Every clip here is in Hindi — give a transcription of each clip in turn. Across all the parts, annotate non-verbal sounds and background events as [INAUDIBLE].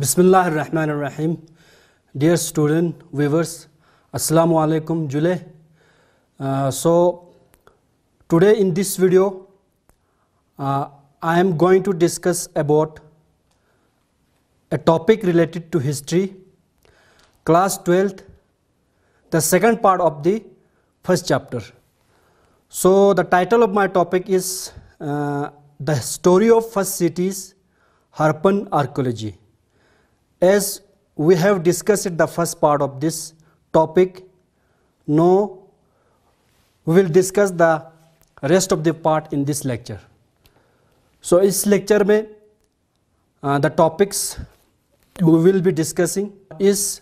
Bismillah ar-Rahman ar-Rahim. Dear student, viewers, Assalamu alaikum Jule. Uh, so, today in this video, uh, I am going to discuss about a topic related to history, class 12th, the second part of the first chapter. So, the title of my topic is uh, The Story of First Cities, Harpan Archaeology. As we have discussed the first part of this topic, now we will discuss the rest of the part in this lecture. So this lecture में uh, the topics we will be discussing is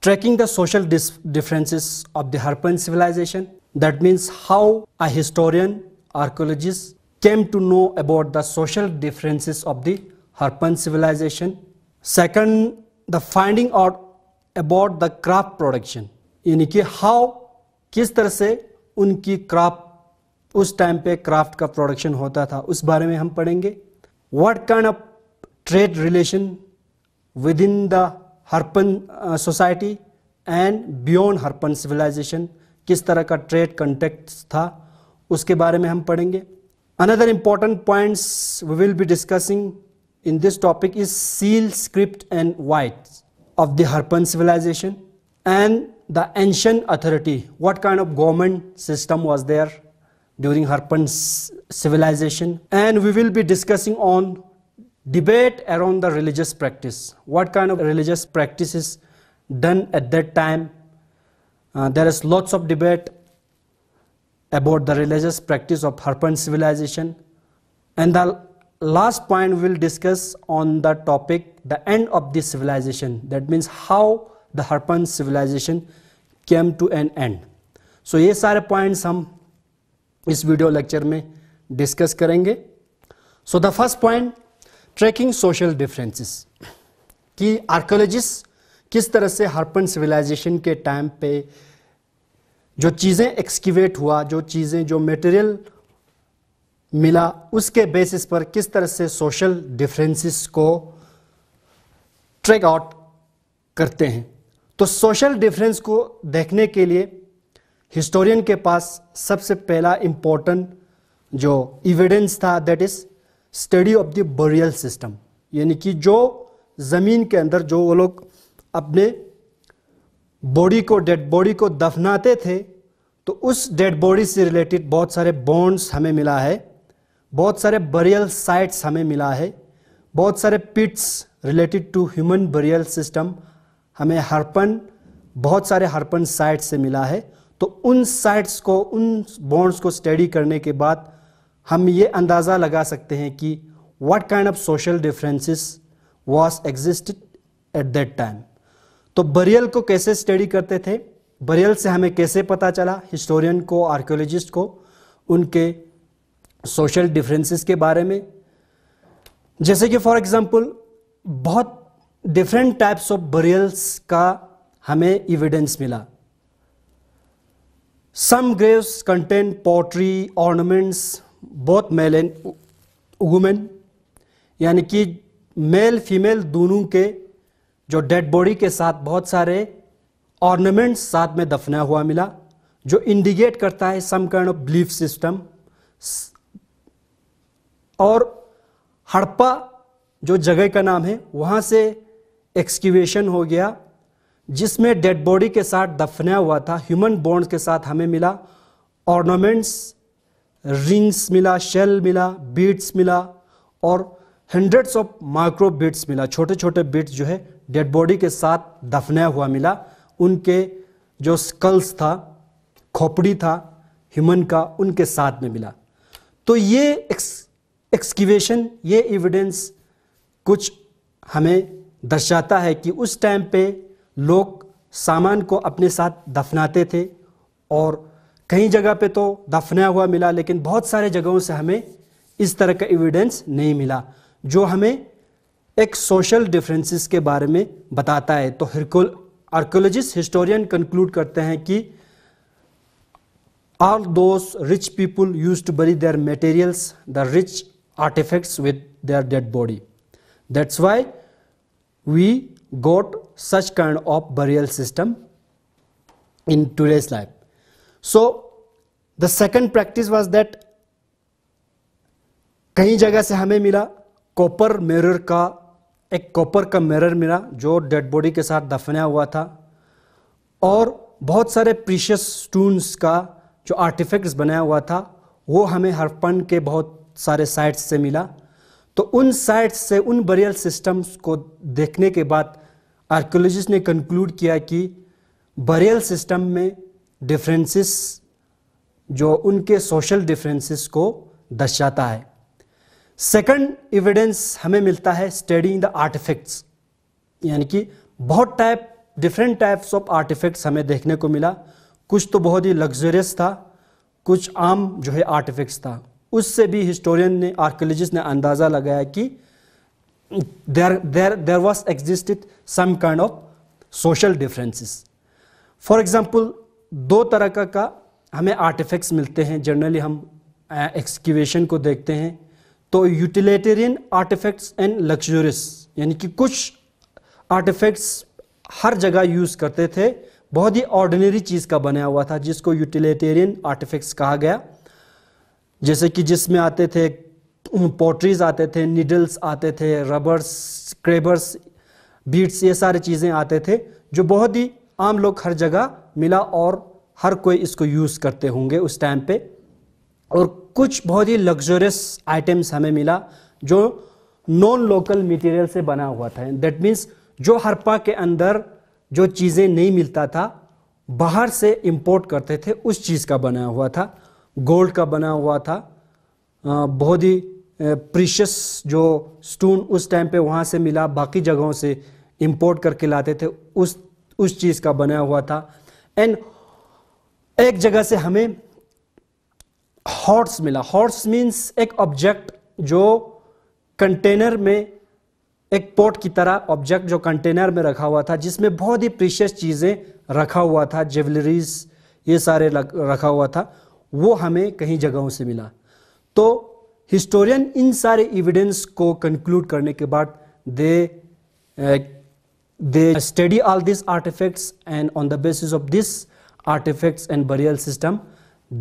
tracking the social differences of the Harappan civilization. That means how a historian, archaeologist came to know about the social differences of the Harappan civilization Second, the finding out about the crop production यानी कि हाउ किस तरह से उनकी क्रॉप उस टाइम पे क्राफ्ट का प्रोडक्शन होता था उस बारे में हम पढ़ेंगे what kind of trade relation within the Harappan society and beyond Harappan civilization किस तरह का ट्रेड कंटेक्ट था उसके बारे में हम पढ़ेंगे another important points we will be discussing in this topic is Seal script and white of the Harpan civilization and the ancient authority. What kind of government system was there during Harpan civilization? And we will be discussing on debate around the religious practice. What kind of religious practices done at that time? Uh, there is lots of debate about the religious practice of Harpan civilization. And the last point we'll discuss on the topic the end of this civilization that means how the harpan civilization came to an end so ye sare points hum is video lecture mein discuss karenge so the first point tracking social differences ki archaeologists किस तरह से हरपन सिविलाइजेशन के टाइम पे जो चीज़ें एक्सकिवेट हुआ जो चीज़ें जो मटेरियल मिला उसके बेसिस पर किस तरह से सोशल डिफरेंसेस को ट्रेक आउट करते हैं तो सोशल डिफरेंस को देखने के लिए हिस्टोरियन के पास सबसे पहला इम्पोर्टेंट जो इविडेंस था that is study of the burial system यानी कि जो ज़मीन के अंदर जो वो लोग अपने बॉडी को डेड बॉडी को दफनाते थे तो उस डेड बॉडी से रिलेटेड बहुत सारे बॉन्ड्स हमें मिला है बहुत सारे बरियल साइट्स हमें मिला है बहुत सारे pits related to human burial system हमें हरपन बहुत सारे हरपन साइट से मिला है तो उन साइट्स को उन बॉन्ड्स को स्टडी करने के बाद हम ये अंदाज़ा लगा सकते हैं कि what kind of social differences was exist at that time तो बरियल को कैसे स्टडी करते थे बरियल से हमें कैसे पता चला हिस्टोरियन को आर्कियोलॉजिस्ट को उनके सोशल डिफरेंसेस के बारे में जैसे कि फॉर एग्जांपल बहुत डिफरेंट टाइप्स ऑफ बरियल्स का हमें इविडेंस मिला some graves contain pottery ornaments बहुत मेल एंड वुमेन यानी कि मेल फीमेल दोनों के जो डेड बॉडी के साथ बहुत सारे ऑर्नामेंट्स साथ में दफना हुआ मिला जो इंडिकेट करता है some kind of belief system और हड़प्पा जो जगह का नाम है वहाँ से एक्सक्यूवेशन हो गया जिसमें डेड बॉडी के साथ दफनाया हुआ था ह्यूमन बॉन्ड्स के साथ हमें मिला ऑर्नामेंट्स रिंग्स मिला शेल मिला बीट्स मिला और हंड्रेड्स ऑफ माइक्रो बीट्स मिला छोटे छोटे बीट्स जो है डेड बॉडी के साथ दफनाया हुआ मिला उनके जो स्कल्स था खोपड़ी था ह्यूमन का उनके साथ में मिला तो ये एक्सक्यूवेशन ये एविडेंस कुछ हमें दर्शाता है कि उस टाइम पे लोग सामान को अपने साथ दफनाते थे और कई जगह पे तो दफनाया हुआ मिला लेकिन बहुत सारे जगहों से हमें इस तरह का एविडेंस नहीं मिला जो हमें एक सोशल डिफरेंसेस के बारे में बताता है तो हरकोल आर्कोलॉजिस्ट हिस्टोरियन कंक्लूड करते हैं कि all those rich people use to bury their materials the rich artifacts with their dead body. That's why we got such kind of burial system in today's life. So the second practice was that कई जगह से हमें मिला कॉपर मिरर का एक कॉपर का मिरर मिला जो डेड बॉडी के साथ दफना हुआ था और बहुत सारे प्रीशियस स्टोन्स का जो आर्टिफैक्ट्स बनाया हुआ था वो हमें हरपन के बहुत सारे साइट्स से मिला तो उन साइट्स से उन बरियल सिस्टम्स को देखने के बाद आर्कोलॉजिस्ट ने कंक्लूड किया कि बरियल सिस्टम में डिफरेंसेस जो उनके सोशल डिफरेंसेस को दर्शाता है सेकंड एविडेंस हमें मिलता है स्टडी द आर्टिफैक्ट्स यानी कि बहुत type different types of artifacts हमें देखने को मिला कुछ तो बहुत ही लग्जरियस था कुछ आम जो है आर्टिफैक्ट्स था उससे भी हिस्टोरियन ने आर्कोलॉजिस्ट ने अंदाज़ा लगाया कि there there there was existed some kind of social differences for example दो तरह का, का हमें आर्टिफैक्ट्स मिलते हैं जनरली हम एक्सक्यूवेशन को देखते हैं तो यूटिलिटेरियन आर्टिफैक्ट्स एंड लग्जरियस यानी कि कुछ आर्टिफैक्ट्स हर जगह यूज़ करते थे बहुत ही ऑर्डिनरी चीज़ का बनाया हुआ था जिसको यूटिलिटेरियन आर्टिफैक्ट्स कहा गया जैसे कि जिसमें आते थे पोट्रीज आते थे निडल्स आते थे रबर्स क्रेबर्स बीट्स ये सारी चीज़ें आते थे जो बहुत ही आम लोग हर जगह मिला और हर कोई इसको यूज़ करते होंगे उस टाइम पे और कुछ बहुत ही लग्जोरियस आइटम्स हमें मिला जो नॉन लोकल मटेरियल से बना हुआ था दैट मीन्स जो हरपा के अंदर जो चीज़ें नहीं मिलता था बाहर से इंपोर्ट करते थे उस चीज़ का बनाया हुआ था गोल्ड का बना हुआ था बहुत ही प्रीशियस जो स्टोन उस टाइम पे वहाँ से मिला बाकी जगहों से इंपोर्ट करके लाते थे उस उस चीज़ का बना हुआ था एंड एक जगह से हमें हॉर्स मिला हॉर्स मीन्स एक ऑब्जेक्ट जो कंटेनर में एक पोर्ट की तरह ऑब्जेक्ट जो कंटेनर में रखा हुआ था जिसमें बहुत ही प्रीशियस चीज़ें रखा हुआ था ज्वेलरीज ये सारे रखा हुआ था वो हमें कहीं जगहों से मिला तो हिस्टोरियन इन सारे इविडेंस को कंक्लूड करने के बाद they they study all this artifacts and on the basis of this artifacts and burial system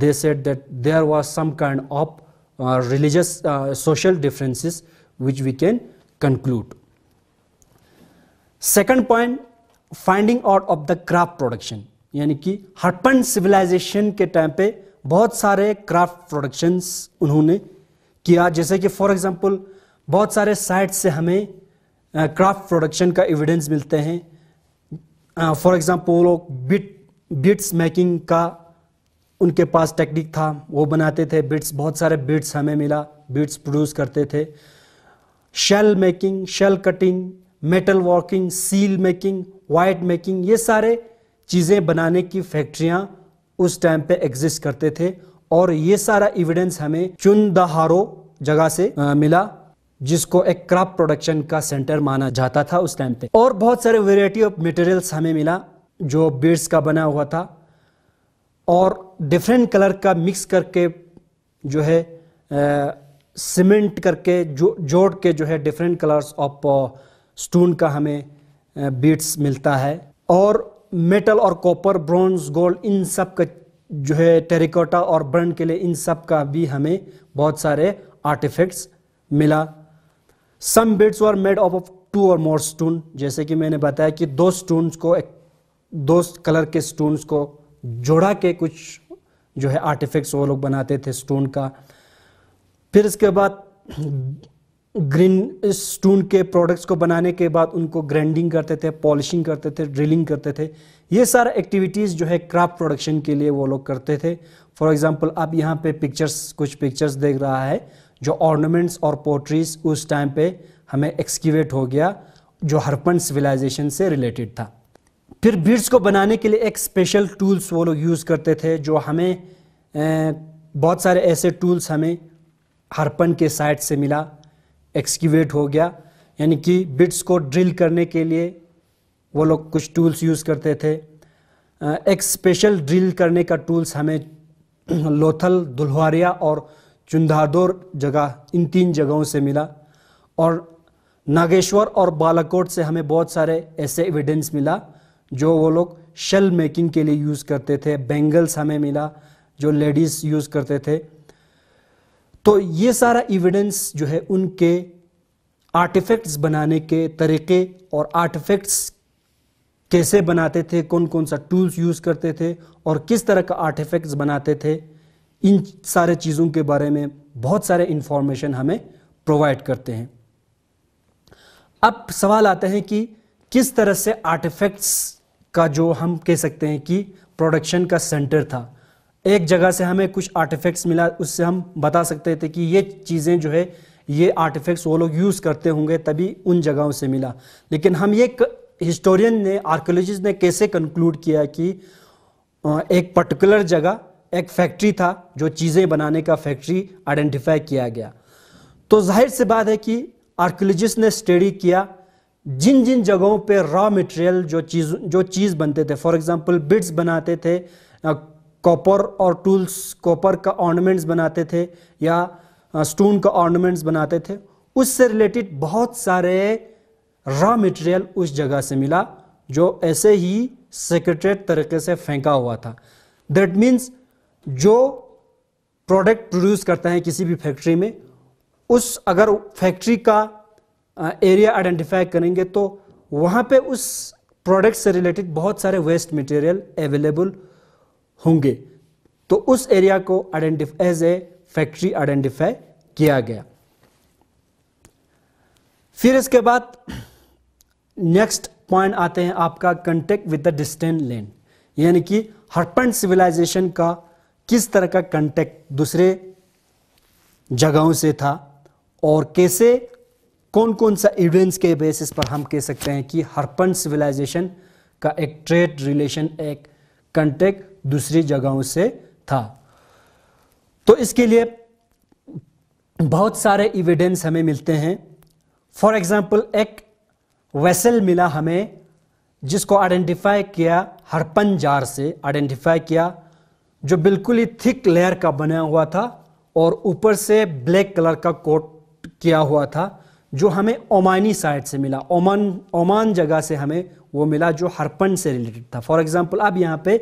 they said that there was some kind of religious social differences which we can conclude second point finding out of the craft production यानी कि हरपन सिविलाइजेशन के टाइम पे बहुत सारे क्राफ्ट प्रोडक्शंस उन्होंने किया जैसे कि फॉर एग्जांपल बहुत सारे साइट से हमें क्राफ्ट प्रोडक्शन का एविडेंस मिलते हैं for example bit beads making का उनके पास टेक्निक था वो बनाते थे बिट्स बहुत सारे बिट्स हमें मिला बिट्स प्रोड्यूस करते थे shell making shell cutting metal working seal making weight making ये सारे चीज़ें बनाने की फैक्ट्रियाँ उस टाइम पे एग्जिस्ट करते थे और ये सारा एविडेंस हमें चुनदहारो जगह से आ, मिला जिसको एक क्रॉप प्रोडक्शन का सेंटर माना जाता था उस टाइम पे और बहुत सारे वेराइटी ऑफ मटेरियल्स हमें मिला जो बीड्स का बना हुआ था और डिफरेंट कलर का मिक्स करके जो है सीमेंट करके जो जोड़ के जो है डिफरेंट कलर्स ऑफ स्टोन का हमें बीट्स मिलता है और मेटल और कॉपर ब्रॉन्ज गोल्ड इन सब का जो है टेरिकोटा और ब्रन के लिए इन सब का भी हमें बहुत सारे आर्टिफैक्ट्स मिला some beads were made of of two और मोर स्टोन जैसे कि मैंने बताया कि दो स्टोन्स को एक दो कलर के स्टोन्स को जोड़ा के कुछ जो है आर्टिफैक्ट्स वो लोग बनाते थे स्टोन का फिर इसके बाद ग्रीन स्टोन के प्रोडक्ट्स को बनाने के बाद उनको ग्राइंडिंग करते थे पॉलिशिंग करते थे ड्रिलिंग करते थे ये सारा एक्टिविटीज़ जो है क्राफ्ट प्रोडक्शन के लिए वो लोग करते थे फॉर एग्जांपल आप यहाँ पे पिक्चर्स कुछ पिक्चर्स देख रहा है जो ऑर्नामेंट्स और पोट्रीज उस टाइम पे हमें एक्सक्यूवेट हो गया जो हरपन सिविलाइजेशन से रिलेटेड था फिर बीड्स को बनाने के लिए एक स्पेशल टूल्स वो लोग यूज़ करते थे जो हमें बहुत सारे ऐसे टूल्स हमें हरपन के साइड से मिला एक्सकीवेट हो गया यानी कि बिट्स को ड्रिल करने के लिए वो लोग कुछ टूल्स यूज़ करते थे एक स्पेशल ड्रिल करने का टूल्स हमें [CLEARS THROAT] लोथल दुल्हारिया और चुंदादोर जगह इन तीन जगहों से मिला और नागेश्वर और बालाकोट से हमें बहुत सारे ऐसे एविडेंस मिला जो वो लोग शेल मेकिंग के लिए यूज़ करते थे बेंगल्स हमें मिला जो लेडीज़ यूज़ करते थे तो ये सारा एविडेंस जो है उनके आर्टिफैक्ट्स बनाने के तरीके और आर्टिफैक्ट्स कैसे बनाते थे कौन कौन सा टूल्स यूज़ करते थे और किस तरह का आर्टिफैक्ट्स बनाते थे इन सारे चीज़ों के बारे में बहुत सारे इन्फॉर्मेशन हमें प्रोवाइड करते हैं अब सवाल आते हैं कि किस तरह से आर्टिफैक्ट्स का जो हम कह सकते हैं कि प्रोडक्शन का सेंटर था एक जगह से हमें कुछ आर्टिफैक्ट्स मिला उससे हम बता सकते थे कि ये चीज़ें जो है ये आर्टिफैक्ट्स वो लोग यूज़ करते होंगे तभी उन जगहों से मिला लेकिन हम ये हिस्टोरियन ने आर्कोलॉजिस्ट ने कैसे कंक्लूड किया कि एक पर्टिकुलर जगह एक फैक्ट्री था जो चीज़ें बनाने का फैक्ट्री आइडेंटिफाई किया गया तो जाहिर सी बात है कि आर्कोलॉजिस्ट ने स्टडी किया जिन जिन जगहों पे रॉ मटेरियल जो चीज़ जो चीज़ बनते थे फॉर एग्जांपल बिट्स बनाते थे कॉपर और टूल्स कॉपर का ऑर्नामेंट्स बनाते थे या स्टोन का ऑर्नामेंट्स बनाते थे उससे रिलेटेड बहुत सारे रॉ मटेरियल उस जगह से मिला जो ऐसे ही सेक्रेटेड तरीके से फेंका हुआ था दैट मीन्स जो प्रोडक्ट प्रोड्यूस करते हैं किसी भी फैक्ट्री में उस अगर फैक्ट्री का एरिया आइडेंटिफाई करेंगे तो वहाँ पे उस प्रोडक्ट से रिलेटेड बहुत सारे वेस्ट मटेरियल अवेलेबल होंगे तो उस एरिया को identify as a factory identify किया गया फिर इसके बाद नेक्स्ट पॉइंट आते हैं आपका contact with the distant land यानी कि हरपन सिविलाइजेशन का किस तरह का कंटेक्ट दूसरे जगहों से था और कैसे कौन कौन सा इवेंट्स के बेसिस पर हम कह सकते हैं कि हरपन सिविलाइजेशन का एक ट्रेड रिलेशन एक कंटेक्ट दूसरी जगहों से था तो इसके लिए बहुत सारे इविडेंस हमें मिलते हैं फॉर एग्जाम्पल एक वेसल मिला हमें जिसको आइडेंटिफाई किया हरपन जार से आइडेंटिफाई किया जो बिल्कुल ही थिक लेयर का बना हुआ था और ऊपर से ब्लैक कलर का कोट किया हुआ था जो हमें ओमानी साइड से मिला ओमान ओमान जगह से हमें वो मिला जो हरपन से रिलेटेड था फॉर एग्जांपल अब यहाँ पे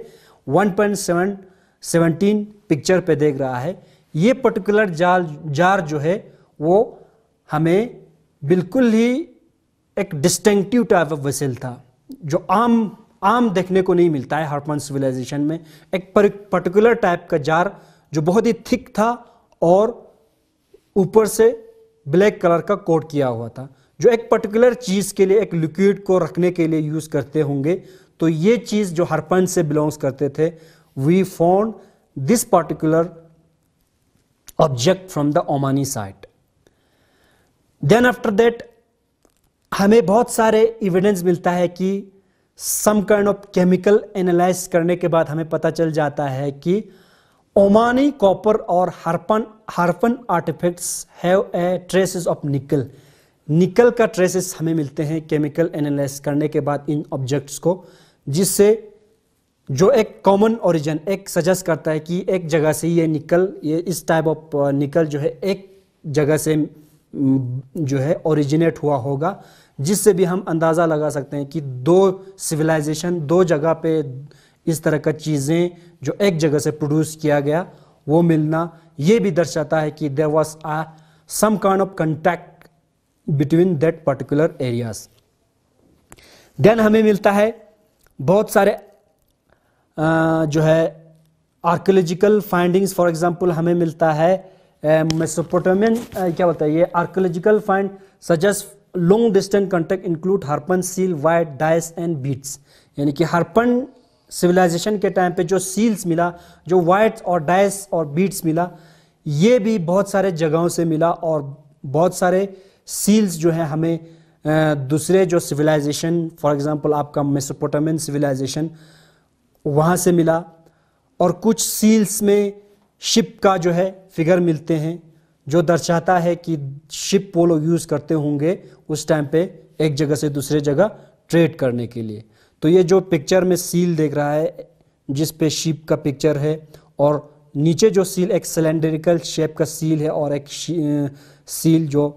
1.7 पिक्चर पे देख रहा है ये पर्टिकुलर जाल जार जो है वो हमें बिल्कुल ही एक डिस्टिंक्टिव टाइप ऑफ वसील था जो आम आम देखने को नहीं मिलता है हरपन सिविलाइजेशन में एक पर्टिकुलर टाइप का जार जो बहुत ही थिक था और ऊपर से ब्लैक कलर का कोट किया हुआ था जो एक पर्टिकुलर चीज़ के लिए एक लिक्विड को रखने के लिए यूज़ करते होंगे तो ये चीज़ जो हरपंच से बिलोंग्स करते थे we found this particular object from the Omani site then after that हमें बहुत सारे इविडेंस मिलता है कि some kind of chemical analyze करने के बाद हमें पता चल जाता है कि ओमानी कॉपर और Harappan Harappan artifacts have a traces of nickel nickel का ट्रेसेस हमें मिलते हैं केमिकल एनालाइज करने के बाद इन ऑब्जेक्ट्स को जिससे जो एक कॉमन ओरिजिन एक सजेस्ट करता है कि एक जगह से ये निकल ये इस टाइप ऑफ uh, निकल जो है एक जगह से mm, जो है ओरिजिनेट हुआ होगा जिससे भी हम अंदाज़ा लगा सकते हैं कि दो सिविलाइजेशन दो जगह पे इस तरह का चीज़ें जो एक जगह से प्रोड्यूस किया गया वो मिलना ये भी दर्शाता है कि there was a some kind of contact between that particular areas then हमें मिलता है बहुत सारे जो है आर्कोलॉजिकल फाइंडिंग्स फॉर एग्जांपल हमें मिलता है मेसोपोटामियन क्या बोलता है ये archaeological find suggest long distance contact include Harappan seal weight dice and beads यानी कि हार्पन सिविलाइजेशन के टाइम पे जो सील्स मिला जो वाइट्स और डाइस और बीट्स मिला ये भी बहुत सारे जगहों से मिला और बहुत सारे सील्स जो हैं हमें दूसरे जो सिविलाइजेशन फॉर एग्जांपल आपका मेसोपोटामियन सिविलाइजेशन वहाँ से मिला और कुछ सील्स में शिप का जो है फिगर मिलते हैं जो दर्शाता है कि शिप वो लोग यूज़ करते होंगे उस टाइम पे एक जगह से दूसरे जगह ट्रेड करने के लिए तो ये जो पिक्चर में सील देख रहा है जिस पे शिप का पिक्चर है और नीचे जो सील एक सिलेंड्रिकल शेप का सील है और एक सील जो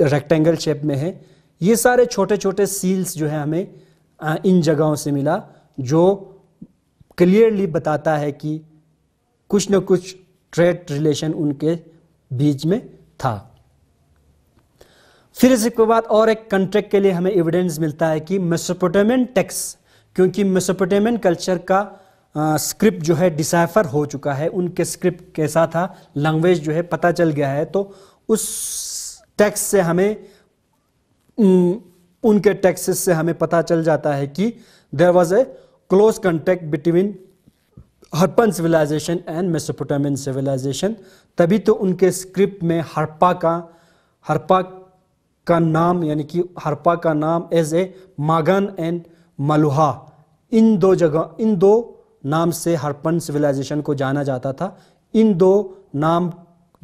रेक्टेंगल शेप में है ये सारे छोटे छोटे सील्स जो है हमें इन जगहों से मिला जो क्लियरली बताता है कि कुछ न कुछ ट्रेड रिलेशन उनके बीच में था फिर इसके बाद और एक कंट्रैक्ट के लिए हमें एविडेंस मिलता है कि मेसोपोटामियन टेक्स क्योंकि मेसोपोटामियन कल्चर का स्क्रिप्ट जो है डिसाइफर हो चुका है उनके स्क्रिप्ट कैसा था लैंग्वेज जो है पता चल गया है तो उस टैक्स से हमें उनके टैक्सेस से हमें पता चल जाता है कि there was a close contact between Harappan civilization and Mesopotamian civilization तभी तो उनके स्क्रिप्ट में हरपा का हरपा का नाम यानी कि हरपा का नाम एज ए मागन एंड मलुहा इन दो जगह इन दो नाम से हरपन सिविलाइजेशन को जाना जाता था इन दो नाम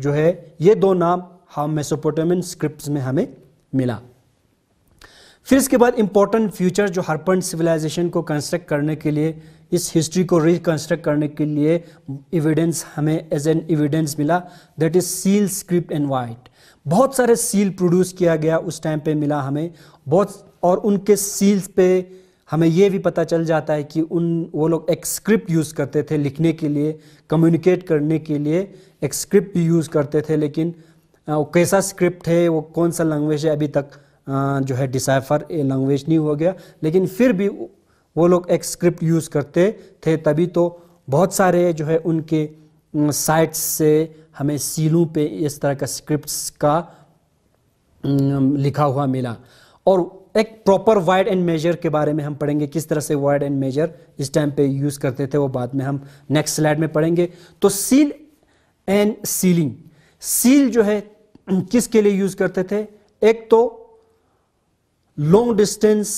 जो है ये दो नाम हाँ मेसोपोटामियन स्क्रिप्ट में हमें मिला फिर इसके बाद इम्पोर्टेंट फ्यूचर जो हरपन सिविलाइजेशन को कंस्ट्रक्ट करने के लिए इस हिस्ट्री को रिकंस्ट्रक्ट करने के लिए एविडेंस हमें एज एन एविडेंस मिला that is seal script and weight बहुत सारे सील प्रोड्यूस किया गया उस टाइम पे मिला हमें बहुत और उनके सील्स पे हमें ये भी पता चल जाता है कि उन वो लोग एक स्क्रिप्ट यूज़ करते थे लिखने के लिए कम्युनिकेट करने के लिए एक स्क्रिप्ट यूज़ करते थे लेकिन वो कैसा स्क्रिप्ट है वो कौन सा लैंग्वेज है अभी तक जो है डिसाइफर लैंग्वेज नहीं हो गया लेकिन फिर भी वो लोग एक स्क्रिप्ट यूज़ करते थे तभी तो बहुत सारे जो है उनके साइट्स से हमें सीलों पे इस तरह का स्क्रिप्ट्स का लिखा हुआ मिला और एक प्रॉपर वाइड एंड मेजर के बारे में हम पढ़ेंगे किस तरह से वाइड एंड मेजर इस टाइम पे यूज़ करते थे वो बाद में हम नेक्स्ट स्लाइड में पढ़ेंगे तो सील एंड सीलिंग सील जो है किसके लिए यूज करते थे एक तो लॉन्ग डिस्टेंस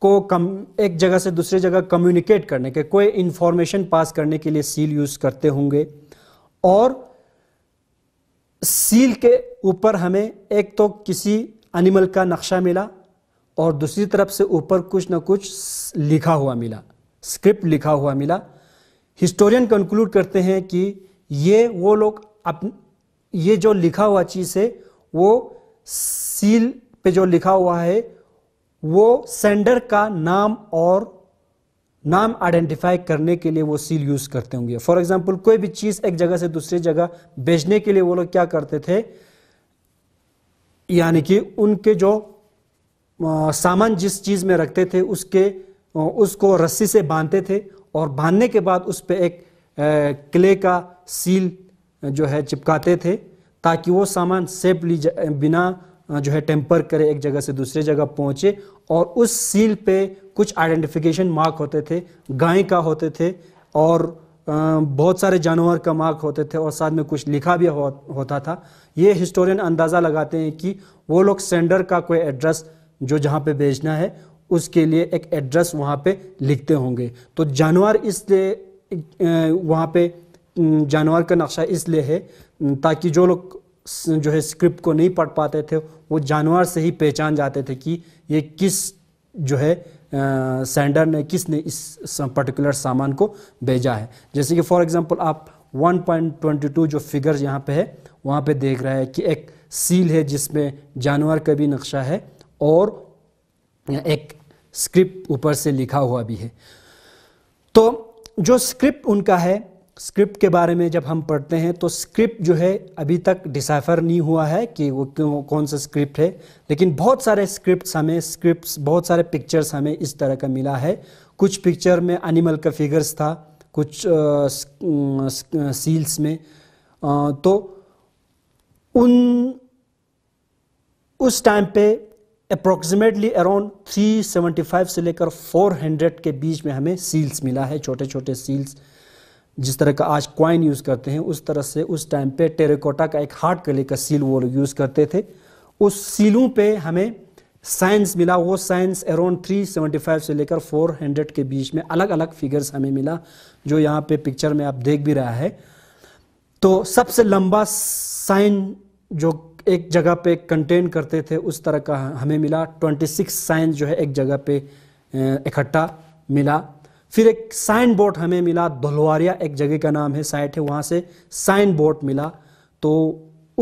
को कम एक जगह से दूसरी जगह कम्युनिकेट करने के कोई इंफॉर्मेशन पास करने के लिए सील यूज करते होंगे और सील के ऊपर हमें एक तो किसी एनिमल का नक्शा मिला और दूसरी तरफ से ऊपर कुछ ना कुछ लिखा हुआ मिला स्क्रिप्ट लिखा हुआ मिला हिस्टोरियन कंक्लूड करते हैं कि ये वो लोग अपन ये जो लिखा हुआ चीज़ है वो सील पे जो लिखा हुआ है वो सेंडर का नाम और नाम आइडेंटिफाई करने के लिए वो सील यूज़ करते होंगे फॉर एग्जाम्पल कोई भी चीज़ एक जगह से दूसरी जगह भेजने के लिए वो लोग क्या करते थे यानी कि उनके जो सामान जिस चीज़ में रखते थे उसके उसको रस्सी से बांधते थे और बांधने के बाद उस पर एक क्ले का सील जो है चिपकाते थे ताकि वो सामान सेफली बिना जो है टेम्पर करे एक जगह से दूसरे जगह पहुँचे और उस सील पे कुछ आइडेंटिफिकेशन मार्क होते थे गाय का होते थे और बहुत सारे जानवर का मार्क होते थे और साथ में कुछ लिखा भी हो, होता था ये हिस्टोरियन अंदाज़ा लगाते हैं कि वो लोग सेंडर का कोई एड्रेस जो जहाँ पे भेजना है उसके लिए एक एड्रेस वहाँ पे लिखते होंगे तो जानवर इसलिए वहाँ पे जानवर का नक्शा इसलिए है ताकि जो लोग जो है स्क्रिप्ट को नहीं पढ़ पाते थे वो जानवर से ही पहचान जाते थे कि ये किस जो है सेंडर ने किसने इस पर्टिकुलर सामान को भेजा है जैसे कि फॉर एग्जांपल आप 1.22 जो फिगर यहाँ पे है वहाँ पे देख रहा है कि एक सील है जिसमें जानवर का भी नक्शा है और एक स्क्रिप्ट ऊपर से लिखा हुआ भी है तो जो स्क्रिप्ट उनका है स्क्रिप्ट के बारे में जब हम पढ़ते हैं तो स्क्रिप्ट जो है अभी तक डिसाइफर नहीं हुआ है कि वो क्यों कौन सा स्क्रिप्ट है लेकिन बहुत सारे स्क्रिप्ट हमें स्क्रिप्ट बहुत सारे पिक्चर्स हमें इस तरह का मिला है कुछ पिक्चर में एनिमल का फिगर्स था कुछ सील्स में आ, तो उन उस टाइम पे अप्रोक्सीमेटली अराउंड 375 से लेकर 400 के बीच में हमें सील्स मिला है छोटे छोटे सील्स जिस तरह का आज क्वाइन यूज़ करते हैं उस तरह से उस टाइम पे टेरेकोटा का एक हार्ट कले का सील वो लोग यूज़ करते थे उस सीलों पे हमें साइंस मिला वो साइंस अराउंड 375 से लेकर 400 के बीच में अलग अलग फिगर्स हमें मिला जो यहाँ पे पिक्चर में आप देख भी रहा है तो सबसे लंबा साइन जो एक जगह पे कंटेन करते थे उस तरह का हमें मिला 26 साइंस जो है एक जगह पे इकट्ठा मिला फिर एक साइन बोर्ड हमें मिला धोलवारिया एक जगह का नाम है साइट है वहाँ से साइन बोर्ड मिला तो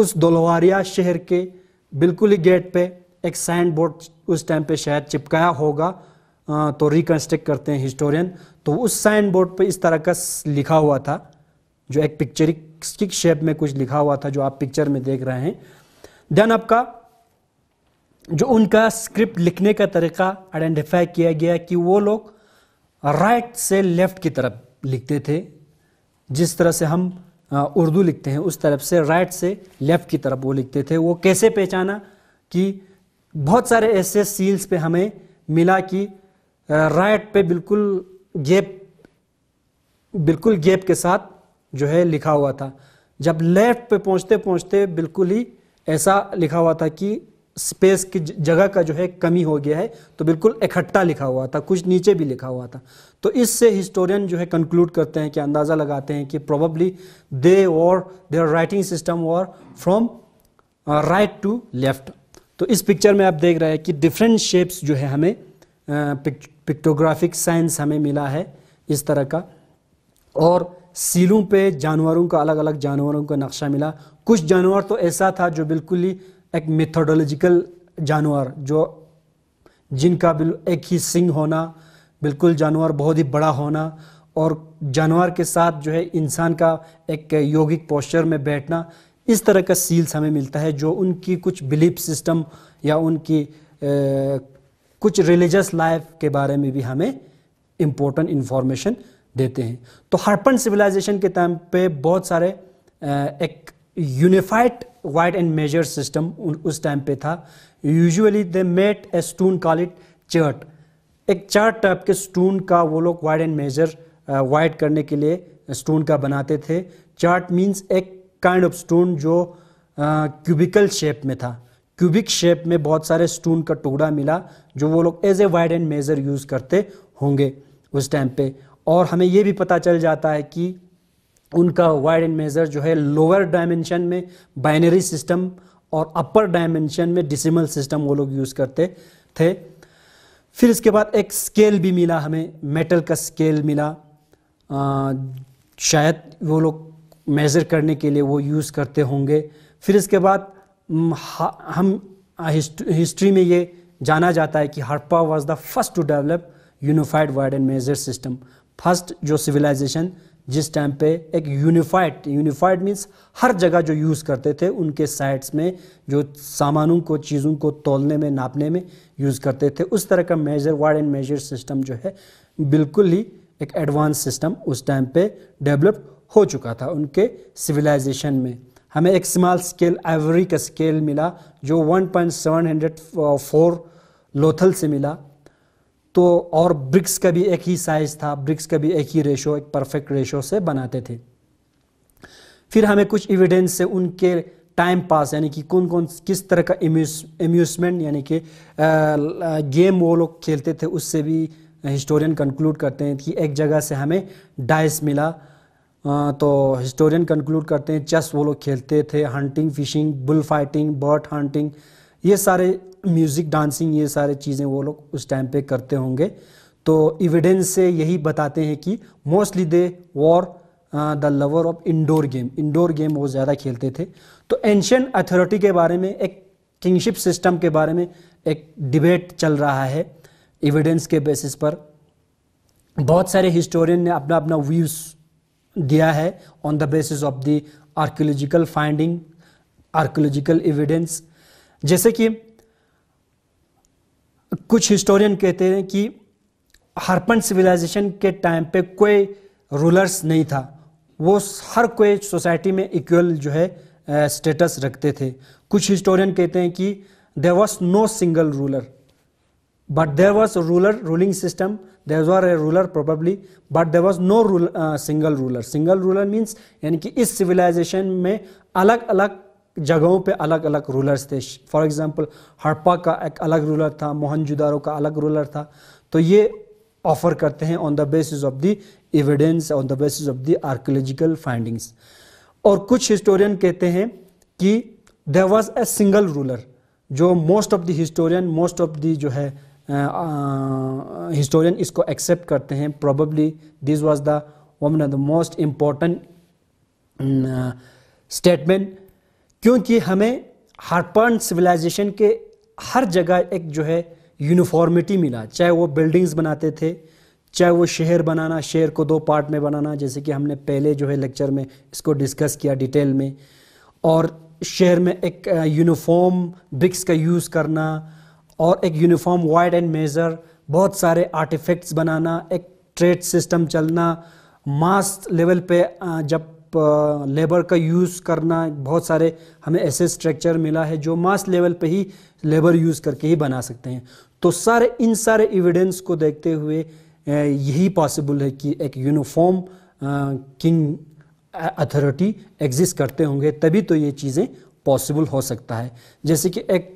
उस धोलवारिया शहर के बिल्कुल ही गेट पे एक साइन बोर्ड उस टाइम पे शायद चिपकाया होगा तो रिकन्स्ट्रक्ट करते हैं हिस्टोरियन तो उस साइन बोर्ड पे इस तरह का लिखा हुआ था जो एक पिक्चरिस्टिक शेप में कुछ लिखा हुआ था जो आप पिक्चर में देख रहे हैं देन आपका जो उनका स्क्रिप्ट लिखने का तरीका आइडेंटिफाई किया गया कि वो लोग राइट से लेफ़्ट की तरफ लिखते थे जिस तरह से हम उर्दू लिखते हैं उस तरफ से राइट से लेफ़्ट की तरफ वो लिखते थे वो कैसे पहचाना कि बहुत सारे ऐसे सील्स पे हमें मिला कि राइट पे बिल्कुल गैप बिल्कुल गैप के साथ जो है लिखा हुआ था जब लेफ़्ट पे पहुँचते पहुँचते बिल्कुल ही ऐसा लिखा हुआ था कि स्पेस की जगह का जो है कमी हो गया है तो बिल्कुल इकट्ठा लिखा हुआ था कुछ नीचे भी लिखा हुआ था तो इससे हिस्टोरियन जो है कंक्लूड करते हैं कि अंदाज़ा लगाते हैं कि प्रोबली दे और देयर राइटिंग सिस्टम और फ्रॉम राइट टू लेफ्ट तो इस पिक्चर में आप देख रहे हैं कि डिफरेंट शेप्स जो है हमें पिक्टोग्राफिक uh, साइंस हमें मिला है इस तरह का और सीलों पे जानवरों का अलग अलग जानवरों का नक्शा मिला कुछ जानवर तो ऐसा था जो बिल्कुल ही एक मेथोडोलॉजिकल जानवर जो जिनका एक ही सिंग होना बिल्कुल जानवर बहुत ही बड़ा होना और जानवर के साथ जो है इंसान का एक यौगिक पोस्चर में बैठना इस तरह का सील्स हमें मिलता है जो उनकी कुछ बिलीफ सिस्टम या उनकी ए, कुछ रिलीजस लाइफ के बारे में भी हमें इम्पोर्टेंट इन्फॉर्मेशन देते हैं तो हरपन सिविलाइजेशन के टाइम पे बहुत सारे एक unified weight and measure system उस टाइम पे था usually they made a stone call it chert एक चार्ट टाइप के स्टून का वो लोग वाइड एंड मेजर वाइड करने के लिए स्टोन का बनाते थे चार्ट मीन्स एक काइंड ऑफ स्टोन जो क्यूबिकल uh, शेप में था क्यूबिक शेप में बहुत सारे स्टोन का टुकड़ा मिला जो वो लोग as a weight and measure use करते होंगे उस टाइम पे और हमें ये भी पता चल जाता है कि उनका वाइड एंड मेजर जो है लोअर डायमेंशन में बाइनरी सिस्टम और अपर डायमेंशन में डिसिमल सिस्टम वो लोग यूज़ करते थे फिर इसके बाद एक स्केल भी मिला हमें मेटल का स्केल मिला आ, शायद वो लोग मेज़र करने के लिए वो यूज़ करते होंगे फिर इसके बाद हम हिस्ट्री में ये जाना जाता है कि Harappa was the first to develop unified weight and measure system first जो सिविलाइजेशन जिस टाइम पे एक यूनिफाइड यूनिफाइड मीन्स हर जगह जो यूज़ करते थे उनके साइट्स में जो सामानों को चीज़ों को तोलने में नापने में यूज़ करते थे उस तरह का measure weight and measure system जो है बिल्कुल ही एक एडवांस सिस्टम उस टाइम पे डेवलप हो चुका था उनके सिविलाइजेशन में हमें एक स्मॉल स्केल एवरी का स्केल मिला जो 1.704 uh, लोथल से मिला तो और ब्रिक्स का भी एक ही साइज था ब्रिक्स का भी एक ही रेशो एक परफेक्ट रेशो से बनाते थे फिर हमें कुछ एविडेंस से उनके टाइम पास यानी कि कौन कौन किस तरह का एम्यूजमेंट यानी कि गेम वो लोग खेलते थे उससे भी हिस्टोरियन कंक्लूड करते हैं कि एक जगह से हमें डाइस मिला तो हिस्टोरियन कंक्लूड करते हैं चेस वो लोग खेलते थे hunting fishing bull fighting bird hunting ये सारे म्यूज़िक डांसिंग ये सारे चीज़ें वो लोग उस टाइम पे करते होंगे तो इविडेंस से यही बताते हैं कि mostly they were the lover of indoor game indoor game वो ज़्यादा खेलते थे तो एंशियन अथॉरिटी के बारे में एक किंगशिप सिस्टम के बारे में एक डिबेट चल रहा है एविडेंस के बेसिस पर बहुत सारे हिस्टोरियन ने अपना अपना व्यूज दिया है on the basis of the archaeological finding archaeological evidence जैसे कि कुछ हिस्टोरियन कहते हैं कि हरपन सिविलाइजेशन के टाइम पे कोई रूलर्स नहीं था वो हर कोई सोसाइटी में इक्वल जो है स्टेटस रखते थे कुछ हिस्टोरियन कहते हैं कि there was no single ruler but there was ruler ruling system there were a ruler probably but there was no rule single ruler single ruler means यानी कि इस सिविलाइजेशन में अलग अलग जगहों पे अलग अलग रूलर्स थे फॉर एग्जांपल हड़प्पा का एक अलग रूलर था मोहनजुदारो का अलग रूलर था तो ये ऑफर करते हैं on the basis of the evidence on the basis of the archaeological findings और कुछ हिस्टोरियन कहते हैं कि there was a single ruler जो most of the historian most of the जो है हिस्टोरियन इसको एक्सेप्ट करते हैं probably this was the one of the most important statement क्योंकि हमें हरपन सिविलाइजेशन के हर जगह एक जो है यूनिफॉर्मिटी मिला चाहे वो बिल्डिंग्स बनाते थे चाहे वो शहर बनाना शहर को दो पार्ट में बनाना जैसे कि हमने पहले जो है लेक्चर में इसको डिस्कस किया डिटेल में और शहर में एक यूनिफॉर्म ब्रिक्स का यूज़ करना और एक यूनिफॉर्म वाइड एंड मेज़र बहुत सारे आर्टिफैक्ट्स बनाना एक ट्रेड सिस्टम चलना मास लेवल पे जब लेबर का यूज़ करना बहुत सारे हमें ऐसे स्ट्रक्चर मिला है जो मास लेवल पे ही लेबर यूज़ करके ही बना सकते हैं तो सारे इन सारे एविडेंस को देखते हुए यही पॉसिबल है कि एक यूनिफॉर्म किंग अथॉरिटी एग्जिस्ट करते होंगे तभी तो ये चीज़ें पॉसिबल हो सकता है जैसे कि एक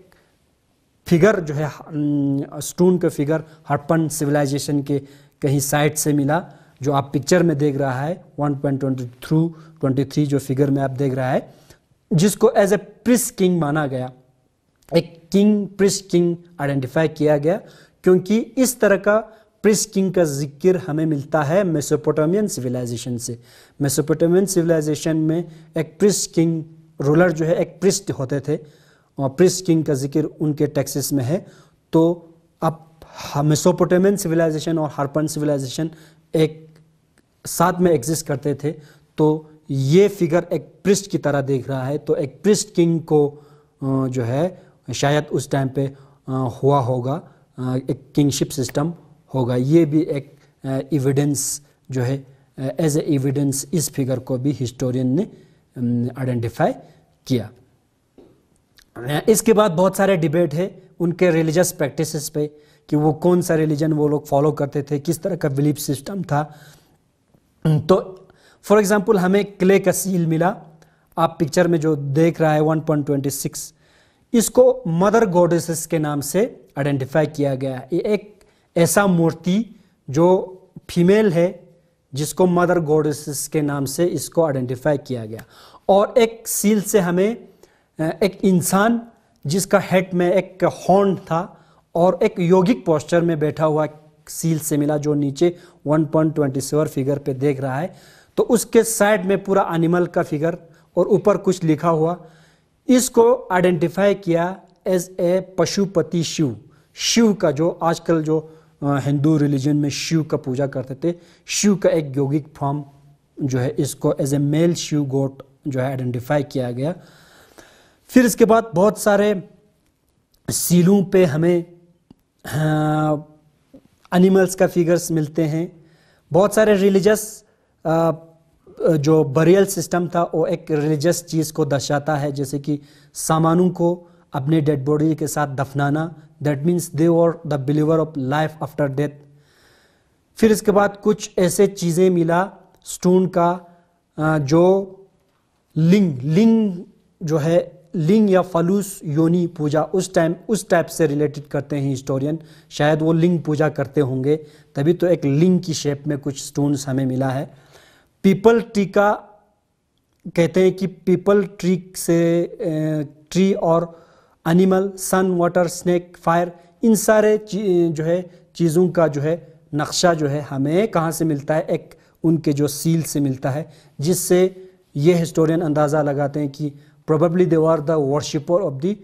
फिगर जो है स्टोन हम्म, का फिगर हड़पन सिविलाइजेशन के कहीं साइट से मिला जो आप पिक्चर में देख रहा है वन थ्रू ट्वेंटी जो फिगर में आप देख रहा है जिसको एज ए प्रिस किंग माना गया एक किंग प्रिस किंग आइडेंटिफाई किया गया क्योंकि इस तरह का प्रिस किंग का जिक्र हमें मिलता है मेसोपोटामियन सिविलाइजेशन से मेसोपोटामियन सिविलाइजेशन में एक प्रिस किंग रूलर जो है एक प्रिस्ट होते थे और प्रिस किंग का जिक्र उनके टैक्सेस में है तो अब मेसोपोटामियन सिविलाइजेशन और हार्पन सिविलाइजेशन एक साथ में एग्जिस्ट करते थे तो ये फिगर एक पृष्ठ की तरह देख रहा है तो एक पृष्ठ किंग को जो है शायद उस टाइम पे हुआ होगा एक किंगशिप सिस्टम होगा ये भी एक एविडेंस जो है एज ए एविडेंस इस फिगर को भी हिस्टोरियन ने आइडेंटिफाई किया इसके बाद बहुत सारे डिबेट है उनके रिलीजियस प्रैक्टिसेस पे कि वो कौन सा रिलीजन वो लोग फॉलो करते थे किस तरह का बिलीफ सिस्टम था हम्म, तो फॉर एग्ज़ाम्पल हमें क्ले का सील मिला आप पिक्चर में जो देख रहा है 1.26 इसको मदर गोडेसेस के नाम से आइडेंटिफाई किया गया है ये एक ऐसा मूर्ति जो फीमेल है जिसको मदर गोडेसेस के नाम से इसको आइडेंटिफाई किया गया और एक सील से हमें एक इंसान जिसका हेड में एक हॉर्न था और एक योगिक पोस्चर में बैठा हुआ सील से मिला जो नीचे 1.27 फिगर पे देख रहा है तो उसके साइड में पूरा एनिमल का फिगर और ऊपर कुछ लिखा हुआ इसको आइडेंटिफाई किया एज ए पशुपति शिव शिव का जो आजकल जो हिंदू रिलीजन में शिव का पूजा करते थे शिव का एक यौगिक फॉर्म जो है इसको as a male Shiva god जो है आइडेंटिफाई किया गया फिर इसके बाद बहुत सारे सीलों पे हमें एनिमल्स का फिगर्स मिलते हैं बहुत सारे रिलीजस जो बरियल सिस्टम था वो एक रिलीजस चीज़ को दर्शाता है जैसे कि सामानों को अपने डेड बॉडी के साथ दफनाना that means they are the believer of life after death फिर इसके बाद कुछ ऐसे चीज़ें मिला स्टोन का जो लिंग लिंग जो है लिंग या फलूस योनी पूजा उस टाइम उस टाइप से रिलेटेड करते हैं हिस्टोरियन शायद वो लिंग पूजा करते होंगे तभी तो एक लिंग की शेप में कुछ स्टोन्स हमें मिला है पीपल ट्री का कहते हैं कि पीपल ट्री से ट्री और animal sun water snake fire इन सारे जो है चीज़ों का जो है नक्शा जो है हमें कहाँ से मिलता है एक उनके जो सील से मिलता है जिससे ये हिस्टोरियन अंदाज़ा लगाते हैं कि probably they are the worshipper of the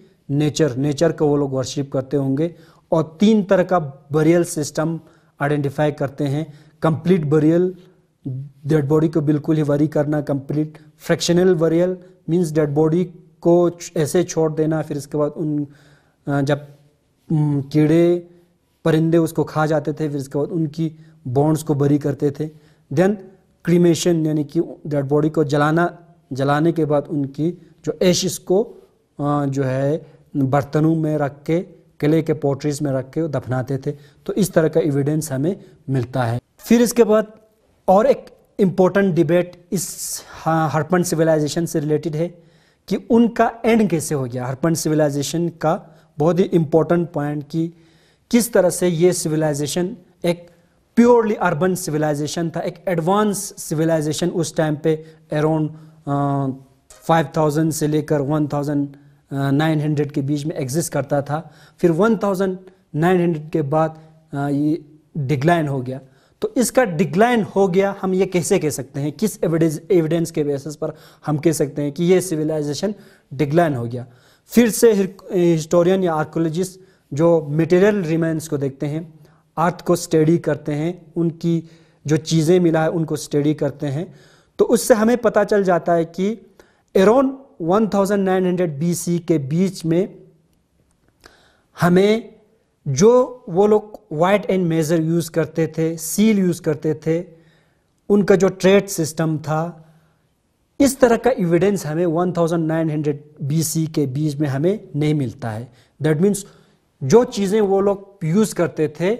nature nature को वो लोग वर्शिप करते होंगे और तीन तरह का बरियल सिस्टम आइडेंटिफाई करते हैं कंप्लीट बरियल डेड बॉडी को बिल्कुल ही वरी करना complete fractional burial means dead body को ऐसे छोड़ देना फिर इसके बाद उन जब कीड़े परिंदे उसको खा जाते थे फिर इसके बाद उनकी बॉन्ड्स को बरी करते थे देन क्रीमेशन यानी कि डेड बॉडी को जलाना जलाने के बाद उनकी जो एशिस को जो है बर्तनों में रख के किले के पोट्रीज में रख के दफनाते थे तो इस तरह का एविडेंस हमें मिलता है फिर इसके बाद और एक इम्पोर्टेंट डिबेट इस हरपन हाँ, सिविलाइजेशन से रिलेटेड है कि उनका एंड कैसे हो गया हरपन सिविलाइजेशन का बहुत ही इम्पोर्टेंट पॉइंट कि किस तरह से ये सिविलाइजेशन एक प्योरली अर्बन सिविलाइजेशन था एक एडवांस सिविलाइजेशन उस टाइम पे अराउंड 5000 से लेकर 1900 के बीच में एग्जिस्ट करता था फिर 1900 के बाद ये डिक्लाइन हो गया तो इसका डिक्लाइन हो गया हम ये कैसे कह सकते हैं किस एविडेंस एविडेंस के बेसिस पर हम कह सकते हैं कि ये सिविलाइजेशन डिक्लाइन हो गया फिर से हिस्टोरियन या आर्कोलॉजिस्ट जो मटेरियल रिमेंस को देखते हैं आर्थ को स्टडी करते हैं उनकी जो चीज़ें मिला है उनको स्टडी करते हैं तो उससे हमें पता चल जाता है कि एरोन 1900 बीसी के बीच में हमें जो वो लोग वाइट एंड मेज़र यूज़ करते थे सील यूज़ करते थे उनका जो ट्रेड सिस्टम था इस तरह का एविडेंस हमें 1900 बीसी के बीच में हमें नहीं मिलता है दैट मीन्स जो चीज़ें वो लोग यूज़ करते थे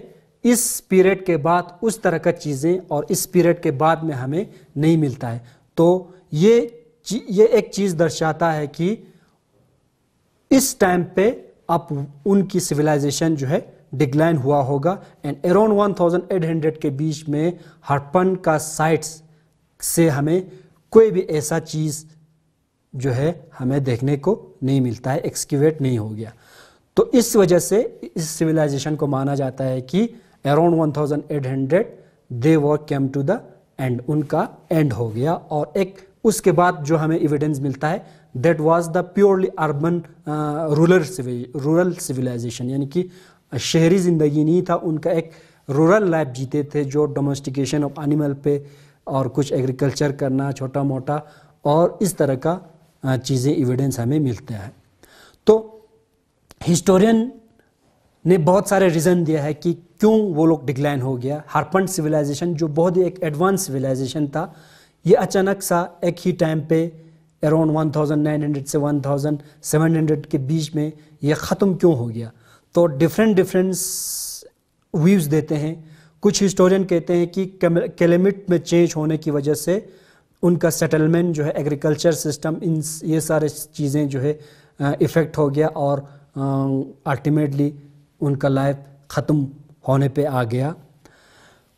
इस पीरियड के बाद उस तरह का चीज़ें और इस पीरियड के बाद में हमें नहीं मिलता है तो ये ये एक चीज़ दर्शाता है कि इस टाइम पे आप उनकी सिविलाइजेशन जो है डिक्लाइन हुआ होगा एंड अराउंड 1800 के बीच में हरपन का साइट्स से हमें कोई भी ऐसा चीज़ जो है हमें देखने को नहीं मिलता है एक्सक्यूवेट नहीं हो गया तो इस वजह से इस सिविलाइजेशन को माना जाता है कि around 1800 they work came to the end उनका एंड हो गया और एक उसके बाद जो हमें एविडेंस मिलता है that was the purely urban rural rural civilization यानी कि शहरी ज़िंदगी नहीं था उनका एक रूरल लाइफ जीते थे जो डोमेस्टिकेशन ऑफ एनिमल पे और कुछ एग्रीकल्चर करना छोटा मोटा और इस तरह का uh, चीज़ें एविडेंस हमें मिलते हैं तो हिस्टोरियन ने बहुत सारे रीज़न दिया है कि क्यों वो लोग डिक्लाइन हो गया हार्पन सिविलाइजेशन जो बहुत ही एक एडवांस सिविलाइजेशन था ये अचानक सा एक ही टाइम पे अराउंड 1900 से 1700 के बीच में ये ख़त्म क्यों हो गया तो डिफरेंट डिफरेंस व्यूज़ देते हैं कुछ हिस्टोरियन कहते हैं कि क्लेमिट में चेंज होने की वजह से उनका सेटलमेंट जो है एग्रीकल्चर सिस्टम इन ये सारे चीज़ें जो है इफ़ेक्ट हो गया और अल्टीमेटली उनका लाइफ ख़त्म होने पे आ गया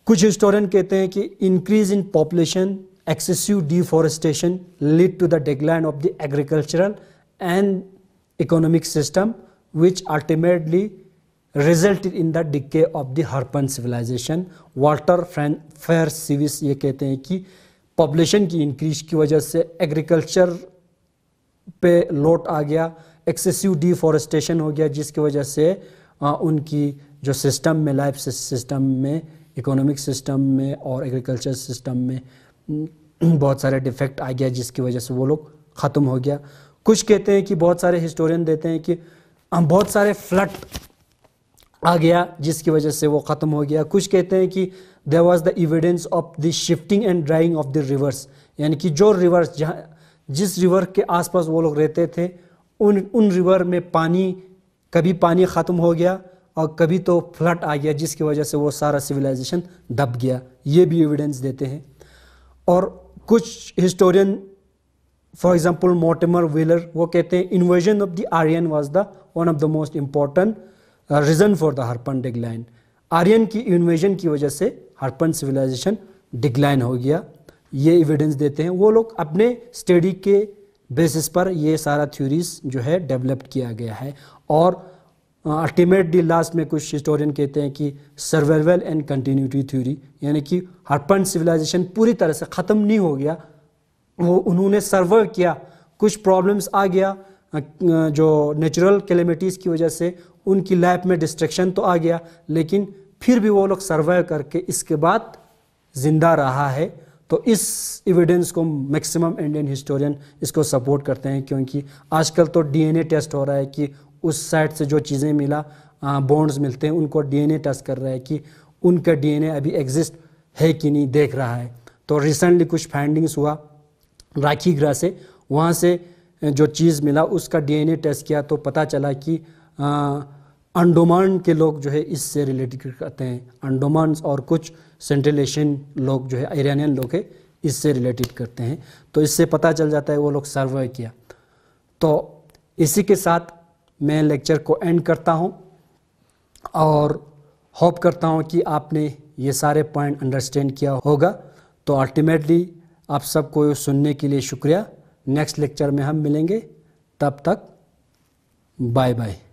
कुछ हिस्टोरियन कहते हैं कि increase in population excessive deforestation lead to the decline of the agricultural and economic system which ultimately resulted in the decay of the Harappan civilization वाटर फेयर सिविस ये कहते हैं कि पॉपुलेशन की इंक्रीज की वजह से एग्रीकल्चर पे लोट आ गया एक्सेसिव डिफॉरेस्टेशन हो गया जिसकी वजह से आ, उनकी जो सिस्टम में लाइफ सिस्टम में इकोनॉमिक सिस्टम में और एग्रीकल्चर सिस्टम में [CLEARS THROAT] बहुत सारे डिफेक्ट आ गया जिसकी वजह से वो लोग ख़त्म हो गया कुछ कहते हैं कि बहुत सारे हिस्टोरियन देते हैं कि हम बहुत सारे फ्लड आ गया जिसकी वजह से वो ख़त्म हो गया कुछ कहते हैं कि there was the evidence of the shifting and drying of the rivers यानी कि जो रिवर्स जहाँ जिस रिवर के आसपास वो लोग रहते थे उन उन रिवर में पानी कभी पानी ख़त्म हो गया और कभी तो फ्लड आ गया जिसकी वजह से वो सारा सिविलाइजेशन दब गया ये भी एविडेंस देते हैं और कुछ historian for example Mortimer Wheeler वो कहते हैं invasion of the Aryan was the one of the most important reason for the Harappan decline Aryan की इन्वेजन की वजह से हरपन सिविलाइजेशन डिग्लाइन हो गया ये एविडेंस देते हैं वो लोग अपने स्टडी के बेसिस पर ये सारा थ्योरीज जो है डेवलप किया गया है और अल्टीमेट डी लास्ट में कुछ हिस्टोरियन कहते हैं कि सर्वाइवल एंड कंटिन्यूटी थ्योरी यानी कि हरपन सिविलाइजेशन पूरी तरह से ख़त्म नहीं हो गया वो उन्होंने सर्वाइव किया कुछ प्रॉब्लम्स आ गया uh, जो नेचुरल कैलेमिटीज़ की वजह से उनकी लाइफ में डिस्ट्रक्शन तो आ गया लेकिन फिर भी वो लोग सर्वाइव करके इसके बाद ज़िंदा रहा है तो इस एविडेंस को मैक्सिमम इंडियन हिस्टोरियन इसको सपोर्ट करते हैं क्योंकि आजकल तो डीएनए टेस्ट हो रहा है कि उस साइड से जो चीज़ें मिला बॉन्ड्स मिलते हैं उनको डीएनए टेस्ट कर रहा है कि उनका डीएनए अभी एग्जिस्ट है कि नहीं देख रहा है तो रिसेंटली कुछ फाइंडिंग्स हुआ राखी ग्रह से वहाँ से जो चीज़ मिला उसका डीएनए टेस्ट किया तो पता चला कि अंडोमान के लोग जो है इससे रिलेटेड करते हैं अंडोमान और कुछ सेंट्रल एशियन लोग जो है इरानियन लोग है इससे रिलेटेड करते हैं तो इससे पता चल जाता है वो लोग सर्वे किया तो इसी के साथ मैं लेक्चर को एंड करता हूँ और होप करता हूँ कि आपने ये सारे पॉइंट अंडरस्टैंड किया होगा तो अल्टीमेटली आप सबको सुनने के लिए शुक्रिया नेक्स्ट लेक्चर में हम मिलेंगे तब तक बाय बाय